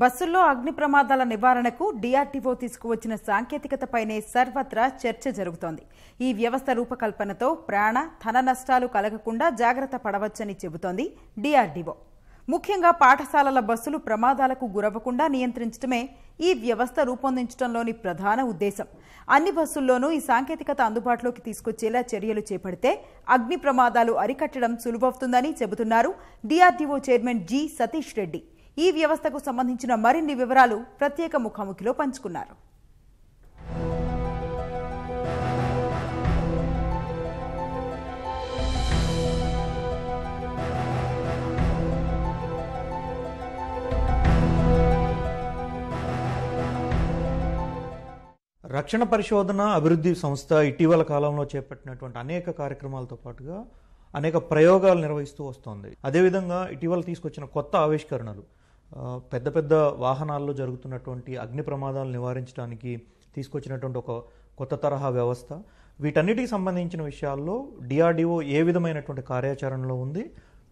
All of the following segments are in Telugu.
బస్సుల్లో అగ్ని ప్రమాదాల నివారణకు డిఆర్టీఓ తీసుకువచ్చిన సాంకేతికతపైనే సర్వత్రా చర్చ జరుగుతోంది ఈ వ్యవస్థ రూపకల్పనతో ప్రాణ ధన నష్టాలు కలగకుండా జాగ్రత్త పడవచ్చని చెబుతోంది డిఆర్డీఓ ముఖ్యంగా పాఠశాలల బస్సులు ప్రమాదాలకు గురవ్వకుండా నియంత్రించడమే ఈ వ్యవస్థ రూపొందించడంలోని ప్రధాన ఉద్దేశం అన్ని బస్సుల్లోనూ ఈ సాంకేతికత అందుబాటులోకి తీసుకొచ్చేలా చర్యలు చేపడితే అగ్ని ప్రమాదాలు అరికట్టడం సులువవుతుందని చెబుతున్నారు డిఆర్డీఓ చైర్మన్ జి సతీష్ రెడ్డి ఈ వ్యవస్థకు సంబంధించిన మరిన్ని వివరాలు ప్రత్యేక ముఖాముఖిలో పంచుకున్నారు రక్షణ పరిశోధన అభివృద్ధి సంస్థ ఇటీవల కాలంలో చేపట్టినటువంటి అనేక కార్యక్రమాలతో పాటుగా అనేక ప్రయోగాలు నిర్వహిస్తూ వస్తోంది అదేవిధంగా ఇటీవల తీసుకొచ్చిన కొత్త ఆవిష్కరణలు పెద్ద పెద్ద వాహనాల్లో జరుగుతున్నటువంటి అగ్ని ప్రమాదాలు నివారించడానికి తీసుకొచ్చినటువంటి ఒక కొత్త తరహా వ్యవస్థ వీటన్నిటికి సంబంధించిన విషయాల్లో డిఆర్డిఓ ఏ విధమైనటువంటి కార్యాచరణలో ఉంది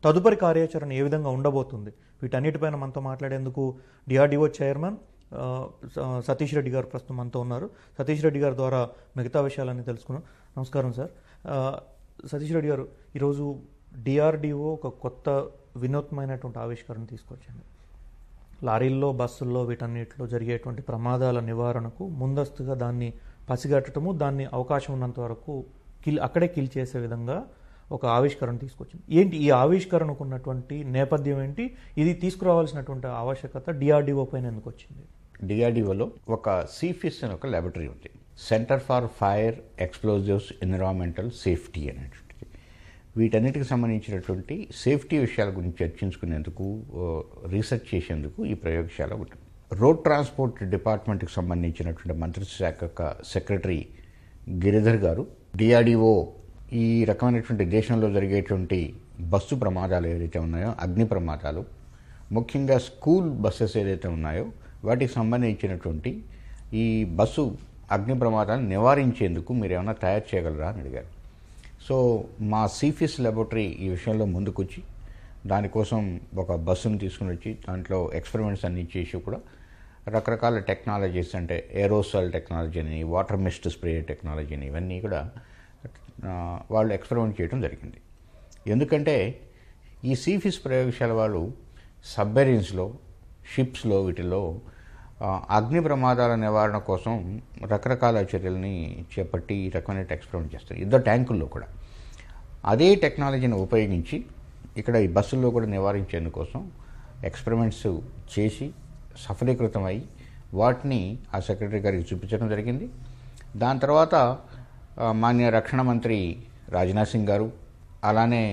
తదుపరి కార్యాచరణ ఏ విధంగా ఉండబోతుంది వీటన్నిటిపైన మనతో మాట్లాడేందుకు డిఆర్డిఓ చైర్మన్ సతీష్ రెడ్డి గారు ప్రస్తుతం మనతో ఉన్నారు సతీష్ రెడ్డి గారి ద్వారా మిగతా విషయాలన్నీ తెలుసుకున్నాం నమస్కారం సార్ సతీష్ రెడ్డి గారు ఈరోజు డిఆర్డిఓ ఒక కొత్త వినూత్నమైనటువంటి ఆవిష్కరణ తీసుకొచ్చింది లారీల్లో బస్సుల్లో వీటన్నిటిలో జరిగేటువంటి ప్రమాదాల నివారణకు ముందస్తుగా దాన్ని పసిగట్టడము దాన్ని అవకాశం ఉన్నంత వరకు కిల్ అక్కడే కిల్ చేసే విధంగా ఒక ఆవిష్కరణ తీసుకొచ్చింది ఏంటి ఈ ఆవిష్కరణకు ఉన్నటువంటి నేపథ్యం ఏంటి ఇది తీసుకురావాల్సినటువంటి ఆవశ్యకత డిఆర్డిఓ పైన ఎందుకు వచ్చింది డిఆర్డిఓలో ఒక సిఫిస్ అని ఒక ల్యాబొటరీ ఉంది centre for fire explosives environmental safety అనేది వీటన్నిటికి సంబంధించినటువంటి సేఫ్టీ విషయాల గురించి చర్చించుకునేందుకు రీసెర్చ్ చేసేందుకు ఈ ప్రయోగశాల ఉంటుంది రోడ్ ట్రాన్స్పోర్ట్ డిపార్ట్మెంట్కి సంబంధించినటువంటి మంత్రిత్వ శాఖ సెక్రటరీ గిరిధర్ గారు డిఆర్డిఓ ఈ రకమైనటువంటి దేశంలో జరిగేటువంటి బస్సు ప్రమాదాలు ఏదైతే ఉన్నాయో అగ్ని ప్రమాదాలు ముఖ్యంగా స్కూల్ బస్సెస్ ఏదైతే ఉన్నాయో వాటికి సంబంధించినటువంటి ఈ బస్సు అగ్ని ప్రమాదాలను నివారించేందుకు మీరు ఏమైనా తయారు చేయగలరా అని అడిగారు సో మా సిఫిఎస్ ల్యాబొటరీ ఈ విషయంలో ముందుకొచ్చి దానికోసం ఒక బస్సును తీసుకుని వచ్చి దాంట్లో ఎక్స్పెరిమెంట్స్ అన్ని చేసి కూడా రకరకాల టెక్నాలజీస్ అంటే ఏరోసాల్ టెక్నాలజీని వాటర్ మిస్ట్ స్ప్రే టెక్నాలజీని ఇవన్నీ కూడా వాళ్ళు ఎక్స్పెరిమెంట్ చేయడం జరిగింది ఎందుకంటే ఈ సీఫిస్ ప్రయోగశాల వాళ్ళు సబ్మెరీన్స్లో షిప్స్లో వీటిలో అగ్ని ప్రమాదాల నివారణ కోసం రకరకాల చర్యలని చేపట్టి ఈ రకమైన ఎక్స్పెరిమెంట్ చేస్తారు యుద్ధ ట్యాంకుల్లో కూడా అదే టెక్నాలజీని ఉపయోగించి ఇక్కడ ఈ బస్సుల్లో కూడా నివారించేందుకోసం ఎక్స్పెరిమెంట్స్ చేసి సఫలీకృతమై వాటిని ఆ సెక్రటరీ గారికి చూపించడం జరిగింది దాని తర్వాత మాన్య రక్షణ మంత్రి రాజ్నాథ్ సింగ్ గారు అలానే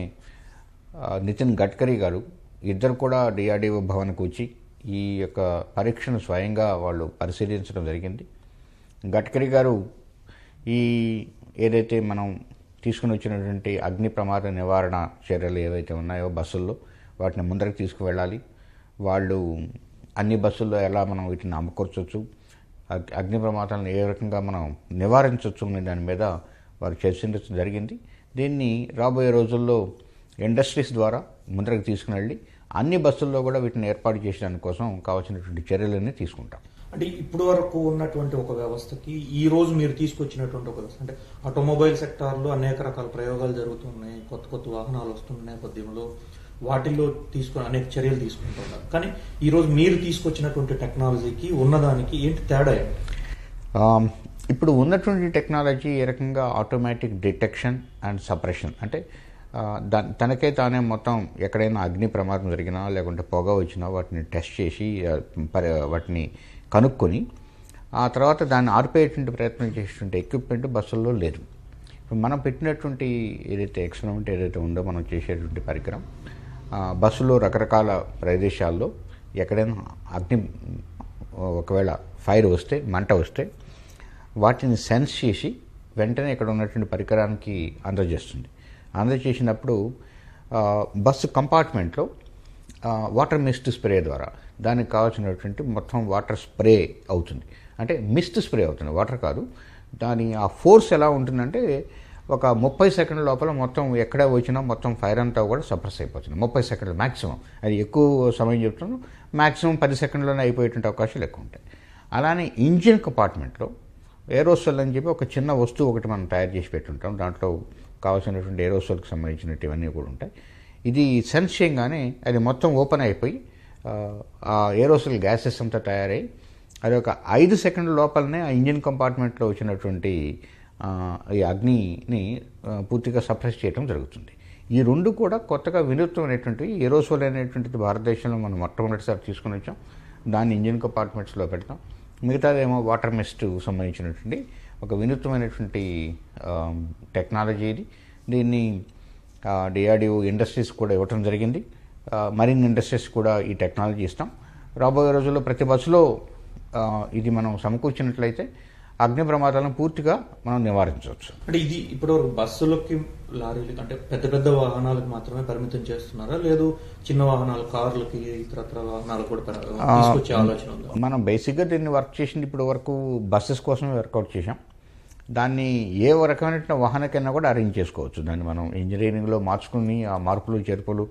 నితిన్ గడ్కరీ గారు ఇద్దరు కూడా డిఆర్డిఓ భవన్కు వచ్చి ఈ యొక్క పరీక్షను స్వయంగా వాళ్ళు పరిశీలించడం జరిగింది గడ్కరీ గారు ఈ ఏదైతే మనం తీసుకుని వచ్చినటువంటి అగ్ని ప్రమాద నివారణ చర్యలు ఏవైతే ఉన్నాయో బస్సుల్లో వాటిని ముందరకు తీసుకువెళ్ళాలి వాళ్ళు అన్ని బస్సుల్లో ఎలా మనం వీటిని అమ్ముకొచ్చు అగ్ని ప్రమాదాలను ఏ రకంగా మనం నివారించవచ్చు అనే దాని మీద వారు చర్చించడం జరిగింది దీన్ని రాబోయే రోజుల్లో ఇండస్ట్రీస్ ద్వారా ముందరకు తీసుకుని వెళ్ళి అన్ని బస్సుల్లో కూడా వీటిని ఏర్పాటు చేసేందుకు కోసం కావాల్సినటువంటి చర్యలన్నీ తీసుకుంటాం అంటే ఇప్పుడు వరకు ఉన్నటువంటి ఒక వ్యవస్థకి ఈ రోజు మీరు తీసుకొచ్చినటువంటి ఒక అంటే ఆటోమొబైల్ సెక్టార్లో అనేక రకాల ప్రయోగాలు జరుగుతున్నాయి కొత్త కొత్త వాహనాలు వస్తున్నాయి నేపథ్యంలో వాటిల్లో తీసుకుని అనేక చర్యలు తీసుకుంటున్నారు కానీ ఈరోజు మీరు తీసుకొచ్చినటువంటి టెక్నాలజీకి ఉన్నదానికి ఏంటి తేడా ఇప్పుడు ఉన్నటువంటి టెక్నాలజీ ఏ రకంగా ఆటోమేటిక్ డిటెక్షన్ అండ్ సపరేషన్ అంటే తనకే తానే మొత్తం ఎక్కడైనా అగ్ని ప్రమాదం జరిగినా లేకుంటే పొగ వచ్చినా వాటిని టెస్ట్ చేసి వాటిని కనుక్కొని ఆ తర్వాత దాన్ని ఆర్పేటువంటి ప్రయత్నం చేసేటువంటి ఎక్విప్మెంట్ బస్సుల్లో లేదు ఇప్పుడు మనం పెట్టినటువంటి ఏదైతే ఎక్స్పెరిమెంట్ ఏదైతే ఉందో మనం చేసేటువంటి పరికరం బస్సులో రకరకాల ప్రదేశాల్లో ఎక్కడైనా అగ్ని ఒకవేళ ఫైర్ వస్తే మంట వస్తే వాటిని సెన్స్ చేసి వెంటనే ఇక్కడ ఉన్నటువంటి పరికరానికి అందజేస్తుంది అందజేసినప్పుడు బస్సు కంపార్ట్మెంట్లో వాటర్ మిస్ట్ స్ప్రే ద్వారా దానికి కావాల్సినటువంటి మొత్తం వాటర్ స్ప్రే అవుతుంది అంటే మిస్ట్ స్ప్రే అవుతుంది వాటర్ కాదు దాని ఆ ఫోర్స్ ఎలా ఉంటుందంటే ఒక ముప్పై సెకండ్ల లోపల మొత్తం ఎక్కడ వచ్చినా మొత్తం ఫైర్ అంతా కూడా సప్రెస్ అయిపోతుంది ముప్పై సెకండ్లు మ్యాక్సిమం అది ఎక్కువ సమయం చెప్తున్నాను మ్యాక్సిమం పది సెకండ్లోనే అయిపోయేటువంటి అవకాశాలు ఎక్కువ ఉంటాయి అలానే ఇంజిన్ కంపార్ట్మెంట్లో ఏరోసోల్ అని చెప్పి ఒక చిన్న వస్తువు ఒకటి మనం తయారు చేసి పెట్టుంటాం దాంట్లో కావాల్సినటువంటి ఏరోసోల్కి సంబంధించినటువన్నీ కూడా ఉంటాయి ఇది సెన్స్ చేయగానే అది మొత్తం ఓపెన్ అయిపోయి ఆ ఏరోసోల్ గ్యాసెస్ అంతా తయారై అది ఒక ఐదు సెకండ్ల లోపలనే ఆ ఇంజిన్ కంపార్ట్మెంట్లో వచ్చినటువంటి ఈ అగ్నిని పూర్తిగా సప్రెస్ చేయడం జరుగుతుంది ఈ రెండు కూడా కొత్తగా వినూత్నమైనటువంటివి ఏరోసోల్ అనేటువంటిది భారతదేశంలో మనం మొట్టమొదటిసారి తీసుకుని వచ్చాం దాన్ని ఇంజిన్ కంపార్ట్మెంట్స్లో పెడతాం మిగతాదేమో వాటర్ మిస్ట్ సంబంధించినటువంటి ఒక వినూత్నమైనటువంటి టెక్నాలజీ ఇది దీన్ని డిఆర్డిఓ ఇండస్ట్రీస్ కూడా ఇవ్వటం జరిగింది మరిన్ని ఇండస్ట్రీస్ కూడా ఈ టెక్నాలజీ ఇస్తాం రాబోయే రోజుల్లో ప్రతి బస్సులో ఇది మనం సమకూర్చినట్లయితే అగ్ని ప్రమాదాలను పూర్తిగా మనం నివారించవచ్చు అంటే ఇది ఇప్పుడు బస్సులకి లారీలకి అంటే పెద్ద పెద్ద వాహనాలకు మాత్రమే పరిమితం చేస్తున్నారా లేదు చిన్న వాహనాలు కార్లకి ఇతరత్ర వాహనాలు కూడా ఆలోచన మనం బేసిక్గా దీన్ని వర్క్ చేసింది ఇప్పటి వరకు బస్సెస్ కోసమే వర్కౌట్ చేసాం దాన్ని ఏ రకమైన వాహన కింద కూడా అరేంజ్ చేసుకోవచ్చు దాన్ని మనం ఇంజనీరింగ్లో మార్చుకుని ఆ మార్పులు చేర్పులు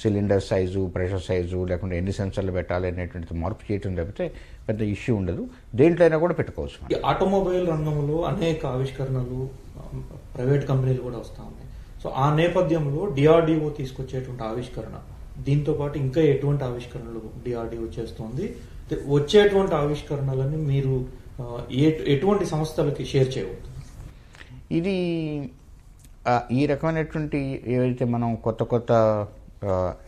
సిలిండర్ సైజు ప్రెషర్ సైజు లేకుంటే ఎన్ని సెన్సర్లు పెట్టాలి అనేటువంటి మార్పు చేయటం తప్పితే పెద్ద ఇష్యూ ఉండదు దేంట్లో కూడా పెట్టుకోవచ్చు ఆటోమొబైల్ రంగంలో అనేక ఆవిష్కరణలు ప్రైవేట్ కంపెనీలు కూడా వస్తూ ఉన్నాయి సో ఆ నేపథ్యంలో డిఆర్డిఓ తీసుకొచ్చేటువంటి ఆవిష్కరణ దీంతో పాటు ఇంకా ఎటువంటి ఆవిష్కరణలు డిఆర్డిఓ చేస్తుంది వచ్చేటువంటి ఆవిష్కరణలని మీరు ఎటువంటి సంస్థలకి షేర్ చేయవద్దు ఇది ఈ రకమైనటువంటి ఏవైతే మనం కొత్త కొత్త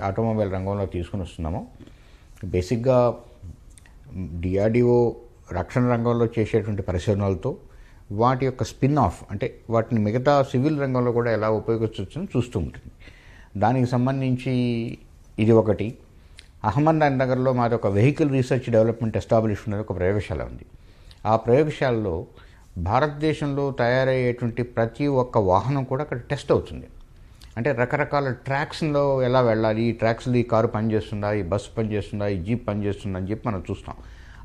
ఆటోమొబైల్ రంగంలో తీసుకుని వస్తున్నామో బేసిక్గా డిఆర్డిఓ రక్షణ రంగంలో చేసేటువంటి పరిశోధనలతో వాటి యొక్క స్పిన్ ఆఫ్ అంటే వాటిని మిగతా సివిల్ రంగంలో కూడా ఎలా ఉపయోగించవచ్చని చూస్తూ ఉంటుంది దానికి సంబంధించి ఇది ఒకటి అహ్మద్ నగర్లో మాది ఒక వెహికల్ రీసెర్చ్ డెవలప్మెంట్ ఎస్టాబ్లిష్ ఉన్నది ఒక ప్రయోగశాల ఉంది ఆ ప్రయోగశాలలో భారతదేశంలో తయారయ్యేటువంటి ప్రతి ఒక్క వాహనం కూడా అక్కడ టెస్ట్ అవుతుంది అంటే రకరకాల ట్రాక్స్లో ఎలా వెళ్ళాలి ఈ ట్రాక్స్లో ఈ కారు పనిచేస్తుందా ఈ బస్సు పనిచేస్తుందా ఈ జీప్ పనిచేస్తుందా అని చెప్పి మనం చూస్తాం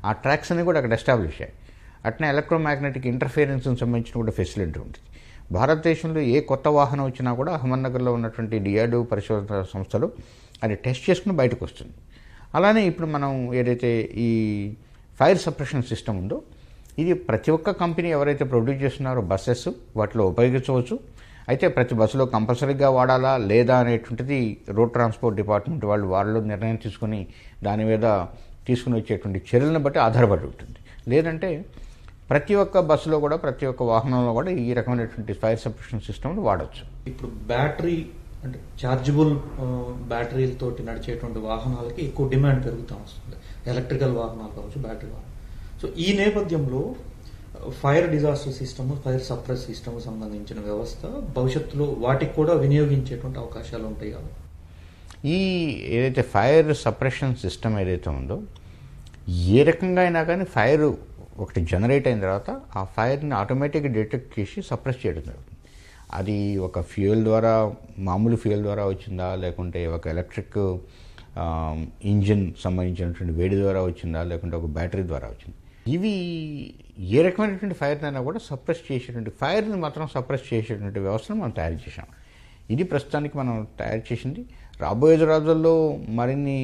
ఆ ట్రాక్స్ అన్ని కూడా అక్కడ ఎస్టాబ్లిష్ అయ్యాయి అట్నే ఎలక్ట్రోమాగ్నెటిక్ ఇంటర్ఫిరెన్స్కి సంబంధించిన కూడా ఫెసిలిటీ ఉంటుంది భారతదేశంలో ఏ కొత్త వాహనం వచ్చినా కూడా అహ్మద్నగర్లో ఉన్నటువంటి డిఆర్డో పరిశోధన సంస్థలు అది టెస్ట్ చేసుకుని బయటకు వస్తుంది అలానే ఇప్పుడు మనం ఏదైతే ఈ ఫైర్ సప్రెషన్ సిస్టమ్ ఉందో ఇది ప్రతి ఒక్క కంపెనీ ఎవరైతే ప్రొడ్యూస్ చేస్తున్నారో బస్సెస్ వాటిలో ఉపయోగించవచ్చు అయితే ప్రతి బస్సులో కంపల్సరీగా వాడాలా లేదా అనేటువంటిది రోడ్ ట్రాన్స్పోర్ట్ డిపార్ట్మెంట్ వాళ్ళు వాళ్ళు నిర్ణయం తీసుకుని దాని మీద తీసుకుని వచ్చేటువంటి చర్యలను బట్టి ఆధారపడి ఉంటుంది లేదంటే ప్రతి ఒక్క బస్సులో కూడా ప్రతి ఒక్క వాహనంలో కూడా ఈ రకమైనటువంటి ఫైర్ సప్రెషన్ సిస్టమ్ని వాడచ్చు ఇప్పుడు బ్యాటరీ అంటే ఛార్జబుల్ బ్యాటరీలతోటి నడిచేటువంటి వాహనాలకి ఎక్కువ డిమాండ్ పెరుగుతూ వస్తుంది ఎలక్ట్రికల్ వాహనాలు కావచ్చు బ్యాటరీ వాహనాలు సో ఈ నేపథ్యంలో fire disaster system fire suppress system సంబంధించిన వ్యవస్థ భవిష్యత్తులో వాటికి కూడా వినియోగించేటువంటి అవకాశాలు ఉంటాయి కదా ఈ ఏదైతే ఫైర్ సప్రెషన్ సిస్టమ్ ఏదైతే ఉందో ఏ రకంగా అయినా కానీ ఫైర్ ఒకటి జనరేట్ అయిన తర్వాత ఆ ఫైర్ని ఆటోమేటిక్గా డిటెక్ట్ చేసి సప్రెస్ చేయడం జరుగుతుంది అది ఒక ఫ్యూయల్ ద్వారా మామూలు ఫ్యూయల్ ద్వారా వచ్చిందా లేకుంటే ఒక ఎలక్ట్రిక్ ఇంజిన్ um, సంబంధించినటువంటి వేడి ద్వారా వచ్చిందా లేకుంటే ఒక బ్యాటరీ ద్వారా వచ్చింది ఇవి ఏ రకమైనటువంటి ఫైర్నైనా కూడా సప్రెస్ చేసేటువంటి ఫైర్ని మాత్రం సప్రెస్ చేసేటువంటి వ్యవస్థను మనం తయారు చేసాం ఇది ప్రస్తుతానికి మనం తయారు చేసింది రాబోయే రోజుల్లో మరిన్ని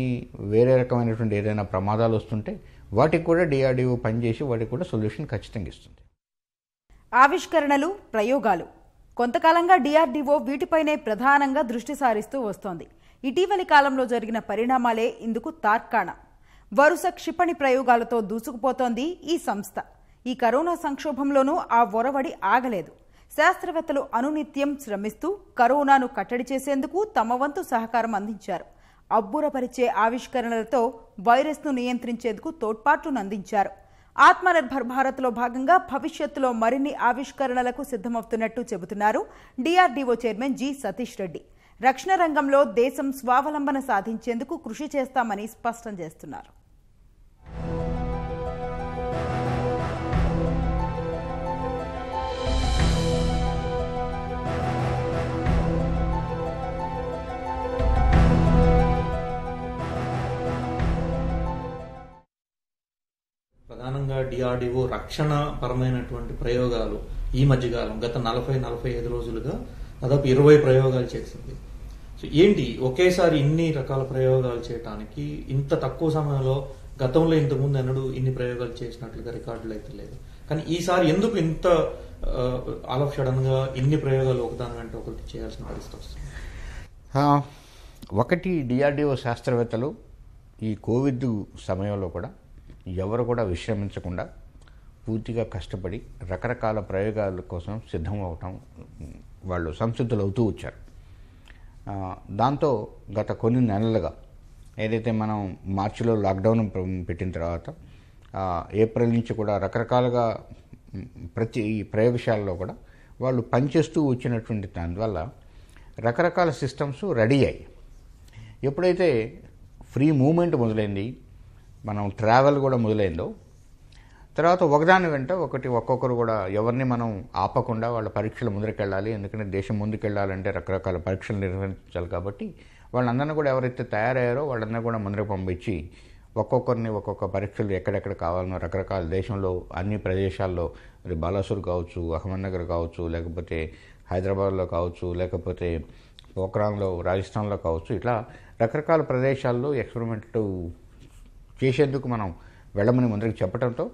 వేరే రకమైనటువంటి ఏదైనా ప్రమాదాలు వస్తుంటే వాటికి కూడా డిఆర్డిఓ పనిచేసి వాటికి కూడా సొల్యూషన్ ఖచ్చితంగా ఇస్తుంది ఆవిష్కరణలు ప్రయోగాలు కొంతకాలంగా డిఆర్డిఓ వీటిపైనే ప్రధానంగా దృష్టి సారిస్తూ వస్తోంది ఇటీవలి కాలంలో జరిగిన పరిణామాలే ఇందుకు తార్కాణం వరుస క్షిపణి ప్రయోగాలతో దూసుకుపోతోంది ఈ సంస్థ ఈ కరోనా సంక్షోభంలోనూ ఆ ఒరవడి ఆగలేదు శాస్త్రవేత్తలు అనునిత్యం శ్రమిస్తూ కరోనాను కట్టడి చేసేందుకు తమ వంతు సహకారం అందించారు అబ్బురపరిచే ఆవిష్కరణలతో వైరస్ను నియంత్రించేందుకు అందించారు ఆత్మనిర్భర్ భారత్లో భాగంగా భవిష్యత్తులో మరిన్ని ఆవిష్కరణలకు సిద్ధమవుతున్నట్టు చెబుతున్నారు డిఆర్డీఓ చైర్మన్ జి సతీష్ రెడ్డి రక్షణ రంగంలో దేశం స్వావలంబన సాధించేందుకు కృషి చేస్తామని స్పష్టం చేస్తున్నారు ప్రధానంగా డిఆర్డిఓ రక్షణ పరమైనటువంటి ప్రయోగాలు ఈ మధ్యకాలం గత నలభై నలభై ఐదు రోజులుగా దాదాపు ఇరవై ప్రయోగాలు చేసింది సో ఏంటి ఒకేసారి ఇన్ని రకాల ప్రయోగాలు చేయడానికి ఇంత తక్కువ సమయంలో గతంలో ఇంతకుముందు ఎన్నడూ ఇన్ని ప్రయోగాలు చేసినట్లుగా రికార్డులు అయితే లేదు కానీ ఈసారి ఎందుకు ఇంత ఆల్ ఆఫ్ ఇన్ని ప్రయోగాలు ఒకదాని వెంట ఒకటి చేయాల్సిన పరిస్థితి వస్తుంది ఒకటి డిఆర్డిఓ శాస్త్రవేత్తలు ఈ కోవిడ్ సమయంలో కూడా ఎవరు కూడా విశ్రమించకుండా పూర్తిగా కష్టపడి రకరకాల ప్రయోగాల కోసం సిద్ధం అవటం వాళ్ళు సంసిద్ధులు అవుతూ వచ్చారు దాంతో గత కొన్ని నెలలుగా ఏదైతే మనం మార్చిలో లాక్డౌన్ పెట్టిన తర్వాత ఏప్రిల్ నుంచి కూడా రకరకాలుగా ప్రతి ఈ ప్రయోగశాలలో కూడా వాళ్ళు పనిచేస్తూ వచ్చినటువంటి దానివల్ల రకరకాల సిస్టమ్స్ రెడీ అయ్యాయి ఎప్పుడైతే ఫ్రీ మూమెంట్ మొదలైంది మనం ట్రావెల్ కూడా మొదలైందో తర్వాత ఒకదాని వెంట ఒకటి ఒక్కొక్కరు కూడా ఎవరిని మనం ఆపకుండా వాళ్ళ పరీక్షలు ముందుకెళ్ళాలి ఎందుకంటే దేశం ముందుకెళ్ళాలంటే రకరకాల పరీక్షలు నిర్వహించాలి కాబట్టి వాళ్ళందరినీ కూడా ఎవరైతే తయారయ్యారో వాళ్ళందరినీ కూడా ముందుకు పంపించి ఒక్కొక్కరిని ఒక్కొక్క పరీక్షలు ఎక్కడెక్కడ కావాలనో రకరకాల దేశంలో అన్ని ప్రదేశాల్లో మరి బాలాసూర్ కావచ్చు అహ్మద్నగర్ కావచ్చు లేకపోతే హైదరాబాద్లో కావచ్చు లేకపోతే పోక్రాన్లో రాజస్థాన్లో కావచ్చు ఇట్లా రకరకాల ప్రదేశాల్లో ఎక్స్పెరిమెంట్ చేసేందుకు మనం వెళ్ళమని ముందరికి చెప్పడంతో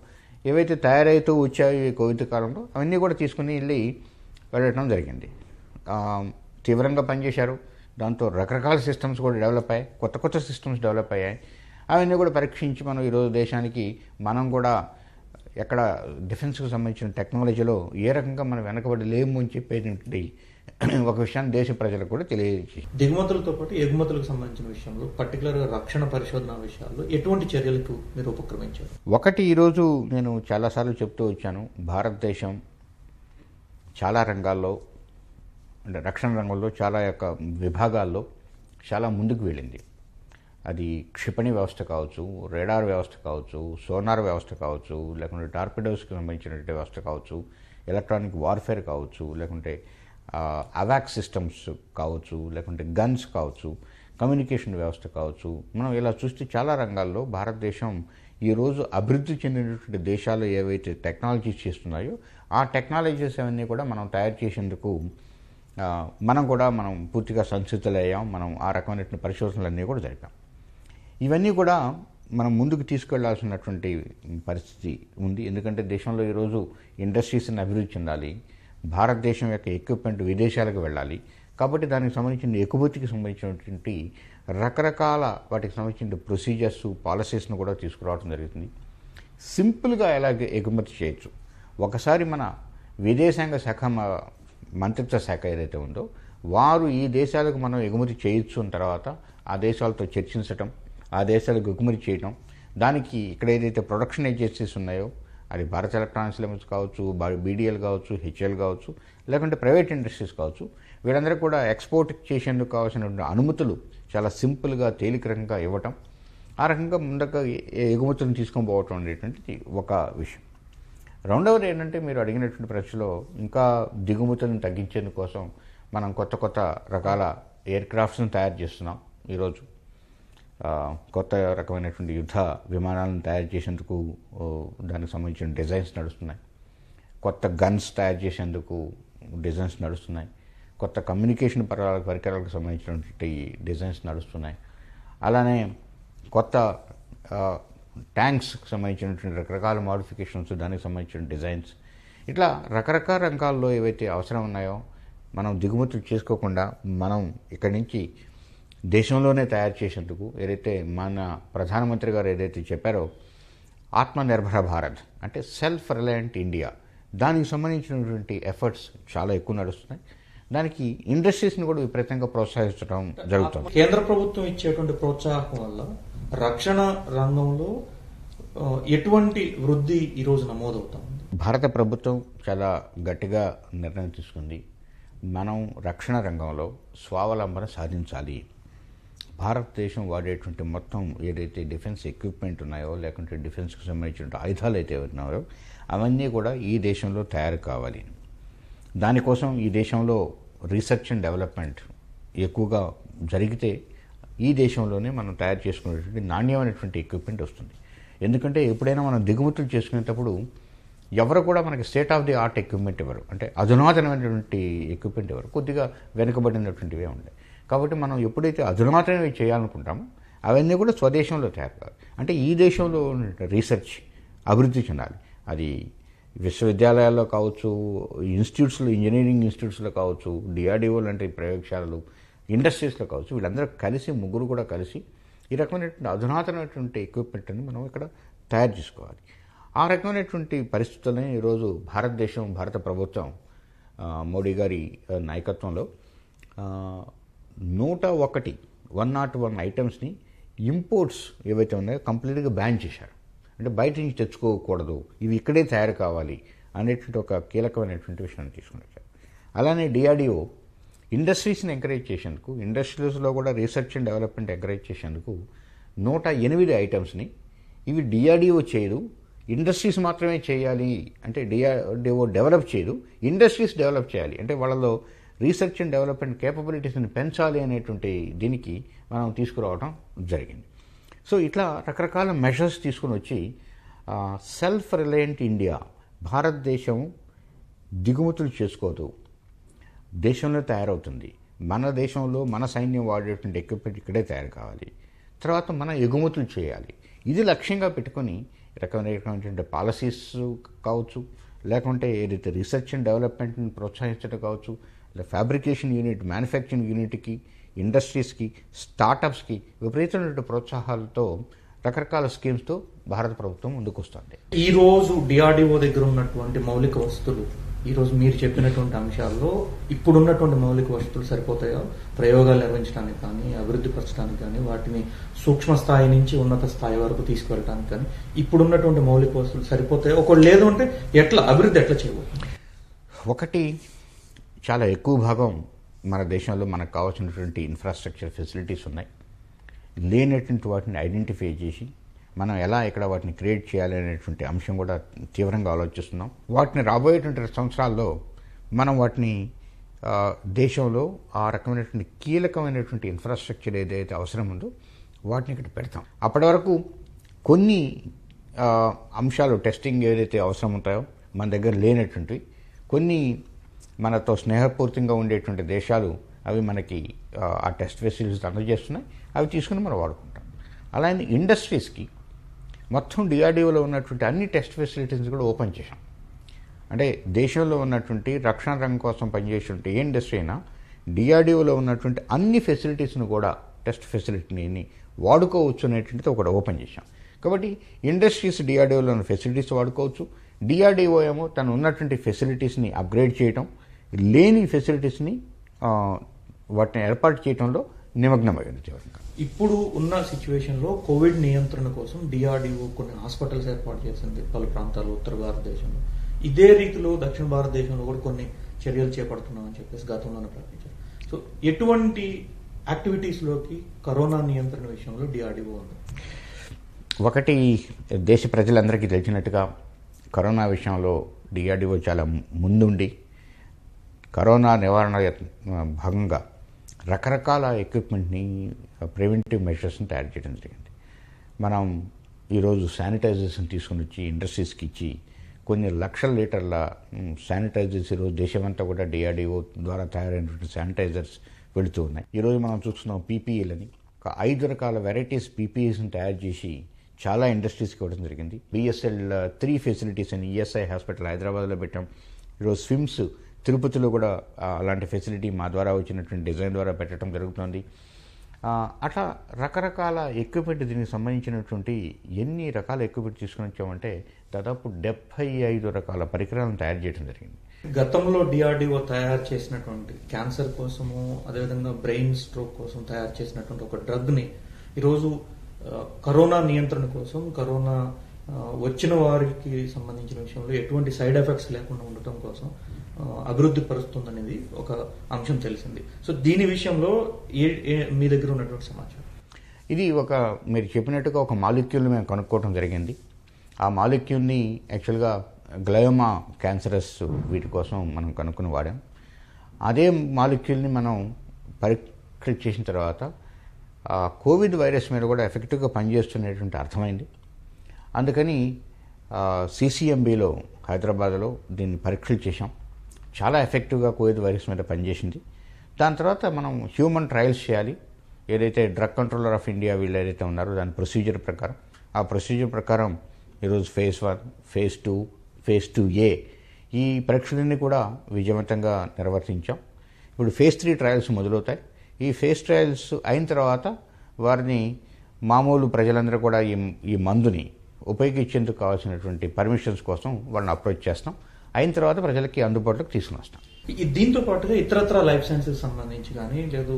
ఏవైతే తయారైతూ వచ్చాయో ఈ కోవిడ్ కాలంలో అవన్నీ కూడా తీసుకుని వెళ్ళి వెళ్ళటం జరిగింది తీవ్రంగా పనిచేశారు దాంతో రకరకాల సిస్టమ్స్ కూడా డెవలప్ అయ్యాయి కొత్త కొత్త సిస్టమ్స్ డెవలప్ అయ్యాయి అవన్నీ కూడా పరీక్షించి మనం ఈరోజు దేశానికి మనం కూడా ఎక్కడ డిఫెన్స్కి సంబంధించిన టెక్నాలజీలో ఏ రకంగా మనం వెనకబడి లేము అని చెప్పేది ఒక విషయాన్ని దేశ ప్రజలకు కూడా తెలియజేసి దిగుమతులతో పాటు ఎగుమతులకు సంబంధించిన విషయంలో పర్టికులర్గా రక్షణ పరిశోధన విషయాల్లో ఎటువంటి చర్యలకు మీరు ఉపక్రమించారు ఒకటి ఈరోజు నేను చాలాసార్లు చెప్తూ వచ్చాను భారతదేశం చాలా రంగాల్లో అంటే రక్షణ రంగంలో చాలా యొక్క విభాగాల్లో చాలా ముందుకు వెళ్ళింది అది క్షిపణి వ్యవస్థ కావచ్చు రేడార్ వ్యవస్థ కావచ్చు సోనార్ వ్యవస్థ కావచ్చు లేకుంటే టార్పిడోస్కి సంబంధించినటువంటి వ్యవస్థ కావచ్చు ఎలక్ట్రానిక్ వార్ఫేర్ కావచ్చు లేకుంటే అవాక్ సిస్టమ్స్ కావచ్చు లేకుంటే గన్స్ కావచ్చు కమ్యూనికేషన్ వ్యవస్థ కావచ్చు మనం ఇలా చూస్తే చాలా రంగాల్లో భారతదేశం ఈరోజు అభివృద్ధి చెందినటువంటి దేశాలు ఏవైతే టెక్నాలజీస్ చేస్తున్నాయో ఆ టెక్నాలజీస్ అవన్నీ కూడా మనం తయారు చేసేందుకు మనం కూడా మనం పూర్తిగా సంసిద్ధులయ్యాం మనం ఆ రకమైనటువంటి పరిశోధనలన్నీ కూడా జరిపాం ఇవన్నీ కూడా మనం ముందుకు తీసుకెళ్లాల్సినటువంటి పరిస్థితి ఉంది ఎందుకంటే దేశంలో ఈరోజు ఇండస్ట్రీస్ని అభివృద్ధి చెందాలి భారతదేశం యొక్క ఎక్విప్మెంట్ విదేశాలకు వెళ్ళాలి కాబట్టి దానికి సంబంధించిన ఎగుమతికి సంబంధించినటువంటి రకరకాల వాటికి సంబంధించిన ప్రొసీజర్స్ పాలసీస్ను కూడా తీసుకురావడం జరుగుతుంది సింపుల్గా ఎలాగ ఎగుమతి చేయొచ్చు ఒకసారి మన విదేశాంగ శాఖ మంత్రిత్వ శాఖ ఏదైతే ఉందో వారు ఈ దేశాలకు మనం ఎగుమతి చేయొచ్చు అన్న తర్వాత ఆ దేశాలతో చర్చించటం ఆ దేశాలకు ఎగుమతి చేయటం దానికి ఇక్కడ ఏదైతే ప్రొడక్షన్ ఏజెన్సీస్ ఉన్నాయో అది భారత్ ఎలక్ట్రానిక్స్ లిమిట్స్ కావచ్చు బీడీఎల్ కావచ్చు హెచ్ఎల్ కావచ్చు లేకుంటే ప్రైవేట్ ఇండస్ట్రీస్ కావచ్చు వీళ్ళందరూ కూడా ఎక్స్పోర్ట్ చేసేందుకు కావాల్సిన అనుమతులు చాలా సింపుల్గా తేలిక రకంగా ఇవ్వటం ఆ రకంగా ముందక ఎగుమతులను తీసుకొని పోవటం అనేటువంటిది ఒక విషయం రెండవది ఏంటంటే మీరు అడిగినటువంటి ప్రశ్నలో ఇంకా దిగుమతులను తగ్గించేందుకోసం మనం కొత్త కొత్త రకాల ఎయిర్ క్రాఫ్ట్స్ని తయారు చేస్తున్నాం ఈరోజు కొత్త రకమైనటువంటి యుద్ధ విమానాలను తయారు చేసేందుకు దానికి సంబంధించిన డిజైన్స్ నడుస్తున్నాయి కొత్త గన్స్ తయారు చేసేందుకు డిజైన్స్ నడుస్తున్నాయి కొత్త కమ్యూనికేషన్ పరాల పరికరాలకు సంబంధించినటువంటి డిజైన్స్ నడుస్తున్నాయి అలానే కొత్త ట్యాంక్స్కి సంబంధించినటువంటి రకరకాల మాడిఫికేషన్స్ దానికి సంబంధించిన డిజైన్స్ ఇట్లా రకరకాల రంగాల్లో ఏవైతే అవసరం ఉన్నాయో మనం దిగుమతులు చేసుకోకుండా మనం ఇక్కడి నుంచి దేశంలోనే తయారు చేసేందుకు ఏదైతే మన ప్రధానమంత్రి గారు ఏదైతే చెప్పారో ఆత్మనిర్భర భారత్ అంటే సెల్ఫ్ రిలయంట్ ఇండియా దానికి సంబంధించినటువంటి ఎఫర్ట్స్ చాలా ఎక్కువ నడుస్తున్నాయి దానికి ఇండస్ట్రీస్ని కూడా విపరీతంగా ప్రోత్సహించడం జరుగుతుంది కేంద్ర ప్రభుత్వం ఇచ్చేటువంటి ప్రోత్సాహం వల్ల రక్షణ రంగంలో ఎటువంటి వృద్ధి ఈరోజు నమోదవుతుంది భారత ప్రభుత్వం చాలా గట్టిగా నిర్ణయం తీసుకుంది మనం రక్షణ రంగంలో స్వావలంబన సాధించాలి భారతదేశం వాడేటువంటి మొత్తం ఏదైతే డిఫెన్స్ ఎక్విప్మెంట్ ఉన్నాయో లేకుంటే డిఫెన్స్కి సంబంధించిన ఆయుధాలు అయితే ఉన్నాయో అవన్నీ కూడా ఈ దేశంలో తయారు కావాలి దానికోసం ఈ దేశంలో రీసెర్చ్ అండ్ డెవలప్మెంట్ ఎక్కువగా జరిగితే ఈ దేశంలోనే మనం తయారు చేసుకునేటువంటి నాణ్యమైనటువంటి ఎక్విప్మెంట్ వస్తుంది ఎందుకంటే ఎప్పుడైనా మనం దిగుమతులు చేసుకునేటప్పుడు ఎవరు కూడా మనకి state of the art equipment ఇవ్వరు అంటే అధునాతనమైనటువంటి ఎక్విప్మెంట్ ఇవ్వరు కొద్దిగా వెనుకబడినటువంటివే ఉండే కాబట్టి మనం ఎప్పుడైతే అధునాతనమే చేయాలనుకుంటామో అవన్నీ కూడా స్వదేశంలో తయారు కావాలి అంటే ఈ దేశంలో రీసెర్చ్ అభివృద్ధి చెందాలి అది విశ్వవిద్యాలయాల్లో కావచ్చు ఇన్స్టిట్యూట్స్లో ఇంజనీరింగ్ ఇన్స్టిట్యూట్స్లో కావచ్చు డిఆర్డిఓ లాంటి ప్రయోగశాలలు ఇండస్ట్రీస్లో కావచ్చు వీళ్ళందరూ కలిసి ముగ్గురు కూడా కలిసి ఈ రకమైనటువంటి అధునాతనమైనటువంటి ఎక్విప్మెంట్ని మనం ఇక్కడ తయారు చేసుకోవాలి ఆ రకమైనటువంటి పరిస్థితులని ఈరోజు భారతదేశం భారత ప్రభుత్వం మోడీ గారి నాయకత్వంలో నూట ఒకటి వన్ నాట్ వన్ ఐటమ్స్ని ఇంపోర్ట్స్ ఏవైతే ఉన్నాయో కంప్లీట్గా బ్యాన్ చేశారు అంటే బయట నుంచి తెచ్చుకోకూడదు ఇవి ఇక్కడే తయారు కావాలి అనేటువంటి ఒక కీలకమైనటువంటి విషయాన్ని తీసుకుని వచ్చారు అలానే డిఆర్డిఓ ఇండస్ట్రీస్ని ఎంకరేజ్ చేసేందుకు ఇండస్ట్రీస్లో కూడా రీసెర్చ్ అండ్ డెవలప్మెంట్ ఎంకరేజ్ చేసేందుకు నూట ఎనిమిది ఐటమ్స్ని ఇవి డిఆర్డిఓ చేయదు ఇండస్ట్రీస్ మాత్రమే చేయాలి అంటే డిఆర్డిఓ డెవలప్ చేయదు ఇండస్ట్రీస్ డెవలప్ చేయాలి అంటే వాళ్ళలో రీసెర్చ్ అండ్ డెవలప్మెంట్ కేపబిలిటీస్ని పెంచాలి అనేటువంటి దీనికి మనం తీసుకురావడం జరిగింది సో ఇట్లా రకరకాల మెషర్స్ తీసుకుని వచ్చి సెల్ఫ్ రిలయంట్ ఇండియా భారతదేశం దిగుమతులు చేసుకోదు దేశంలో తయారవుతుంది మన దేశంలో మన సైన్యం వాడేటువంటి ఎక్విప్మెంట్ ఇక్కడే తయారు కావాలి తర్వాత మన ఎగుమతులు చేయాలి ఇది లక్ష్యంగా పెట్టుకొని రకమైనటువంటి పాలసీస్ కావచ్చు లేకుంటే ఏదైతే రీసెర్చ్ అండ్ డెవలప్మెంట్ని ప్రోత్సహించడం కావచ్చు ఫ్యాబ్రికేషన్ యూనిట్ మ్యానుఫ్యాక్చరింగ్ యూనిట్కి ఇండస్ట్రీస్కి స్టార్టప్స్కి విపరీతమైన ప్రోత్సాహాలతో రకరకాల స్కీమ్స్తో భారత ప్రభుత్వం ముందుకొస్తుంది ఈ రోజు డిఆర్డిఓ దగ్గర ఉన్నటువంటి మౌలిక వస్తువులు ఈ రోజు మీరు చెప్పినటువంటి అంశాల్లో ఇప్పుడున్నటువంటి మౌలిక వస్తువులు సరిపోతాయో ప్రయోగాలు నిర్వహించడానికి కానీ అభివృద్ధి పరచడానికి కానీ వాటిని సూక్ష్మ స్థాయి నుంచి ఉన్నత స్థాయి వరకు తీసుకువెళ్ళడానికి కానీ ఇప్పుడున్నటువంటి మౌలిక వస్తువులు సరిపోతాయో ఒకటి లేదు అంటే ఎట్లా అభివృద్ధి ఎట్లా చేయబోతుంది ఒకటి చాలా ఎక్కువ భాగం మన దేశంలో మనకు కావాల్సినటువంటి ఇన్ఫ్రాస్ట్రక్చర్ ఫెసిలిటీస్ ఉన్నాయి లేనటువంటి వాటిని ఐడెంటిఫై చేసి మనం ఎలా ఇక్కడ వాటిని క్రియేట్ చేయాలి అనేటువంటి అంశం కూడా తీవ్రంగా ఆలోచిస్తున్నాం వాటిని రాబోయేటువంటి సంవత్సరాల్లో మనం వాటిని దేశంలో ఆ రకమైనటువంటి కీలకమైనటువంటి ఇన్ఫ్రాస్ట్రక్చర్ ఏదైతే అవసరం ఉందో వాటిని ఇక్కడ పెడతాం అప్పటి వరకు కొన్ని అంశాలు టెస్టింగ్ ఏదైతే అవసరం ఉంటాయో మన దగ్గర లేనటువంటివి కొన్ని మనతో స్నేహపూర్తిగా ఉండేటువంటి దేశాలు అవి మనకి ఆ టెస్ట్ ఫెసిలిటీస్ అందజేస్తున్నాయి అవి తీసుకుని మనం వాడుకుంటాం అలానే ఇండస్ట్రీస్కి మొత్తం డిఆర్డీఓలో ఉన్నటువంటి అన్ని టెస్ట్ ఫెసిలిటీస్ కూడా ఓపెన్ చేశాం అంటే దేశంలో ఉన్నటువంటి రక్షణ రంగం కోసం పనిచేసేటువంటి ఏ ఇండస్ట్రీ అయినా డిఆర్డీఓలో ఉన్నటువంటి అన్ని ఫెసిలిటీస్ను కూడా టెస్ట్ ఫెసిలిటీని వాడుకోవచ్చు అనేటువంటిది ఒకటి ఓపెన్ చేశాం కాబట్టి ఇండస్ట్రీస్ డిఆర్డీఓలో ఉన్న ఫెసిలిటీస్ వాడుకోవచ్చు డిఆర్డీఓ ఏమో తను ఉన్నటువంటి ఫెసిలిటీస్ని అప్గ్రేడ్ చేయడం లేని ఫెసిలిటీస్ని వాటిని ఏర్పాటు చేయడంలో నిమగ్నమైంది ఇప్పుడు ఉన్న సిచ్యువేషన్లో కోవిడ్ నియంత్రణ కోసం డిఆర్డిఓ కొన్ని హాస్పిటల్స్ ఏర్పాటు చేసింది పలు ప్రాంతాలు ఉత్తర భారతదేశంలో ఇదే రీతిలో దక్షిణ భారతదేశంలో కూడా కొన్ని చర్యలు చేపడుతున్నామని చెప్పేసి గతంలోనే ప్రకటించారు సో ఎటువంటి యాక్టివిటీస్లోకి కరోనా నియంత్రణ విషయంలో డిఆర్డిఓ ఉంది ఒకటి దేశ ప్రజలందరికీ తెలిసినట్టుగా కరోనా విషయంలో డిఆర్డిఓ చాలా ముందుండి కరోనా నివారణ భాగంగా రకరకాల ఎక్విప్మెంట్ని ప్రివెంటివ్ మెషర్స్ని తయారు చేయడం జరిగింది మనం ఈరోజు శానిటైజేషన్ తీసుకుని వచ్చి ఇండస్ట్రీస్కి ఇచ్చి కొన్ని లక్షల లీటర్ల శానిటైజర్స్ ఈరోజు దేశమంతా కూడా డిఆర్డిఓ ద్వారా తయారైనటువంటి శానిటైజర్స్ వెళుతూ ఉన్నాయి ఈరోజు మనం చూస్తున్నాం పీపీఈలని ఒక ఐదు రకాల వెరైటీస్ పీపీఈస్ని తయారు చేసి చాలా ఇండస్ట్రీస్కి ఇవ్వడం జరిగింది బిఎస్ఎల్ త్రీ ఫెసిలిటీస్ అని ఈఎస్ఐ e హాస్పిటల్ హైదరాబాద్లో పెట్టాం ఈరోజు స్విమ్స్ తిరుపతిలో కూడా అలాంటి ఫెసిలిటీ మా ద్వారా వచ్చినటువంటి డిజైన్ ద్వారా పెట్టడం జరుగుతుంది అట్లా రకరకాల ఎక్విప్మెంట్ దీనికి సంబంధించినటువంటి ఎన్ని రకాల ఎక్విప్మెంట్ తీసుకుని వచ్చామంటే దాదాపు డెబ్బై ఐదు రకాల పరికరాలను తయారు చేయడం జరిగింది గతంలో డిఆర్డిఓ తయారు చేసినటువంటి క్యాన్సర్ కోసము అదేవిధంగా బ్రెయిన్ స్ట్రోక్ కోసం తయారు చేసినటువంటి ఒక డ్రగ్ని ఈరోజు కరోనా నియంత్రణ కోసం కరోనా వచ్చిన వారికి సంబంధించిన విషయంలో ఎటువంటి సైడ్ ఎఫెక్ట్స్ లేకుండా ఉండటం కోసం అభివృద్ధి పరుస్తుంది అనేది ఒక అంశం తెలిసింది సో దీని విషయంలో ఏ మీ దగ్గర ఉన్నటువంటి సమాచారం ఇది ఒక మీరు చెప్పినట్టుగా ఒక మాలిక్యూల్ని మేము కనుక్కోవడం జరిగింది ఆ మాలిక్యూల్ని యాక్చువల్గా గ్లయోమా క్యాన్సరస్ వీటి కోసం మనం కనుక్కొని వాడాం అదే మాలిక్యూల్ని మనం పరీక్ష చేసిన తర్వాత కోవిడ్ వైరస్ మీద కూడా ఎఫెక్టివ్గా పనిచేస్తున్నటువంటి అర్థమైంది అందుకని సిసిఎంబిలో హైదరాబాద్లో దీన్ని పరీక్షలు చేశాం చాలా ఎఫెక్టివ్గా కోవిడ్ వైరస్ మీద పనిచేసింది దాని తర్వాత మనం హ్యూమన్ ట్రయల్స్ చేయాలి ఏదైతే డ్రగ్ కంట్రోలర్ ఆఫ్ ఇండియా వీళ్ళు ఏదైతే ఉన్నారో దాని ప్రొసీజర్ ప్రకారం ఆ ప్రొసీజర్ ప్రకారం ఈరోజు phase one phase two phase two A ఈ పరీక్షలన్నీ కూడా విజయవంతంగా నిర్వర్తించాం ఇప్పుడు ఫేజ్ త్రీ ట్రయల్స్ మొదలవుతాయి ఈ ఫేజ్ ట్రయల్స్ అయిన తర్వాత వారిని మామూలు ప్రజలందరూ కూడా ఈ ఈ మందుని ఉపయోగించేందుకు కావాల్సినటువంటి పర్మిషన్స్ కోసం వాళ్ళని అప్రోచ్ చేస్తాం అయిన తర్వాత ప్రజలకి అందుబాటులోకి తీసుకుని వస్తాం దీంతో పాటుగా ఇతరత్ర లైఫ్ సైన్సెస్ సంబంధించి కానీ లేదు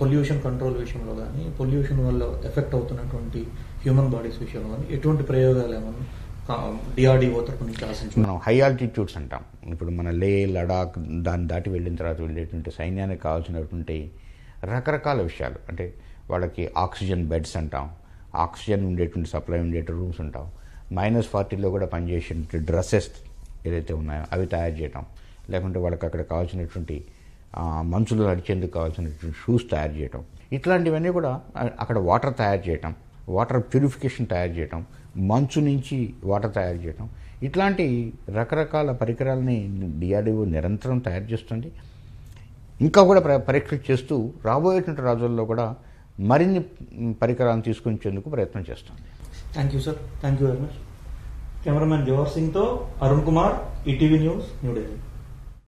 పొల్యూషన్ కంట్రోల్ విషయంలో కానీ పొల్యూషన్ వల్ల ఎఫెక్ట్ అవుతున్నటువంటి హ్యూమన్ బాడీస్ విషయంలో కానీ ఎటువంటి ప్రయోగాలు ఏమన్నా డిఆర్డిఓ తరపు మనం హై ఆల్టిట్యూడ్స్ అంటాం ఇప్పుడు మన లే లడాక్ దాన్ని దాటి వెళ్ళిన తర్వాత వెళ్ళేటువంటి సైన్యానికి కావాల్సినటువంటి రకరకాల విషయాలు అంటే వాళ్ళకి ఆక్సిజన్ బెడ్స్ అంటాం ఆక్సిజన్ ఉండేటువంటి సప్లై ఉండేటువంటి రూమ్స్ ఉంటాం మైనస్ ఫార్టీలో కూడా పనిచేసే డ్రెస్సెస్ ఏదైతే ఉన్నాయో అవి తయారు చేయటం లేకుంటే వాళ్ళకి అక్కడ కావాల్సినటువంటి మనుషులు నడిచేందుకు కావాల్సినటువంటి షూస్ తయారు చేయటం ఇట్లాంటివన్నీ కూడా అక్కడ వాటర్ తయారు చేయటం వాటర్ ప్యూరిఫికేషన్ తయారు చేయటం మంచు నుంచి వాటర్ తయారు చేయటం ఇట్లాంటి రకరకాల పరికరాలని డిఆర్డిఓ నిరంతరం తయారు చేస్తుంది ఇంకా కూడా పరీక్షలు చేస్తూ రాబోయేటువంటి రోజుల్లో కూడా మరిన్ని పరికరాలను తీసుకొచ్చేందుకు ప్రయత్నం చేస్తుంది thank you sir thank you very much cameraman Jawahar సింగ్తో అరుణ్ కుమార్ ఈటీవీ న్యూస్ న్యూఢిల్లీ